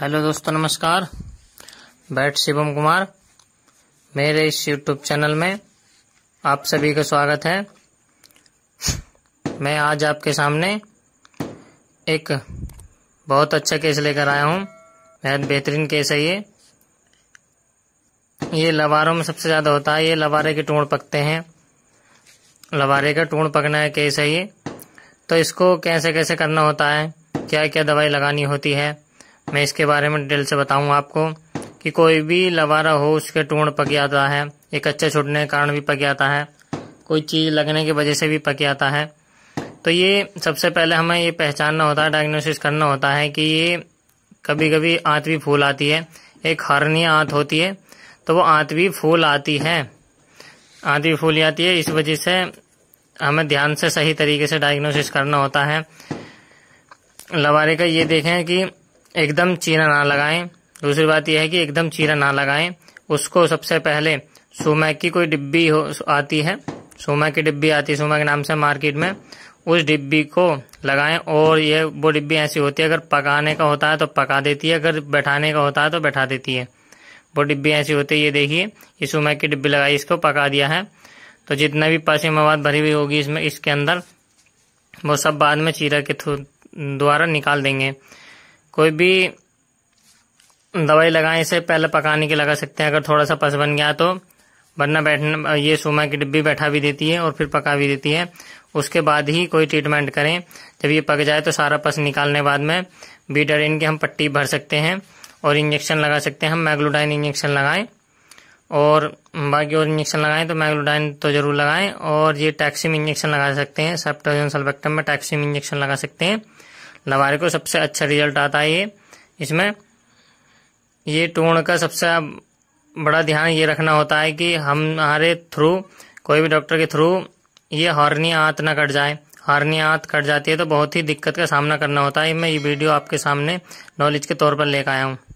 hello दोस्तों नमस्कार बैठ शिवम कुमार मेरे इस यूट्यूब चैनल में आप सभी का स्वागत है मैं आज आपके सामने एक बहुत अच्छा केस लेकर आया हूँ बेहद बेहतरीन केस है ये ये लवारों में सबसे ज़्यादा होता है ये लवारे के टूण पकते हैं लवारे का टूण पकना है केस है ये तो इसको कैसे कैसे करना होता है क्या क्या दवाई लगानी होती है मैं इसके बारे में डिटेल से बताऊंगा आपको कि कोई भी लवारा हो उसके टूण पक जाता है ये कच्चा छूटने के कारण भी पक जाता है कोई चीज़ लगने की वजह से भी पक जाता है तो ये सबसे पहले हमें ये पहचानना होता है डायग्नोसिस करना होता है कि ये कभी कभी आंत भी फूल आती है एक हरनीय आँत होती है तो वो आंत भी फूल आती है आंत भी फूल जाती है इस वजह से हमें ध्यान से सही तरीके से डायग्नोसिस करना होता है लवारे का ये देखें कि एकदम चीरा ना लगाएं दूसरी बात यह है कि एकदम चीरा ना लगाएं उसको सबसे पहले सोमा की कोई डिब्बी हो आती है सोमा की डिब्बी आती है सोमा के नाम से मार्केट में उस डिब्बी को लगाएं और ये वो डिब्बी ऐसी होती है अगर पकाने का होता है तो पका देती है अगर बैठाने का होता है तो बैठा देती है वो डिब्बी ऐसी होती है ये देखिए ये सोमा की डिब्बी लगाई इसको पका दिया है तो जितना भी पासी मवाद भरी हुई होगी इसमें इसके अंदर वो सब बाद में चीरा के थ्रू द्वारा निकाल देंगे कोई भी दवाई लगाने से पहले पकाने के लगा सकते हैं अगर थोड़ा सा पस बन गया तो वरना बैठना ये सोमा की डिब्बी बैठा भी देती है और फिर पका भी देती है उसके बाद ही कोई ट्रीटमेंट करें जब ये पक जाए तो सारा पस निकालने बाद में बीटर इन की हम पट्टी भर सकते हैं और इंजेक्शन लगा सकते हैं हम मैग्लोडाइन इंजेक्शन लगाएं और बाकी और इंजेक्शन लगाएं तो मैग्लोडाइन तो जरूर लगाएं और ये टैक्सीम इंजेक्शन लगा सकते हैं सेप्टोजन सल्बेक्टम में टैक्सिम इंजेक्शन लगा सकते हैं नवारे को सबसे अच्छा रिजल्ट आता है ये इसमें ये टूर्ण का सबसे बड़ा ध्यान ये रखना होता है कि हम हमारे थ्रू कोई भी डॉक्टर के थ्रू ये हॉर्निया आंत ना कट जाए हॉर्निया आंत कट जाती है तो बहुत ही दिक्कत का सामना करना होता है मैं ये वीडियो आपके सामने नॉलेज के तौर पर लेकर आया हूँ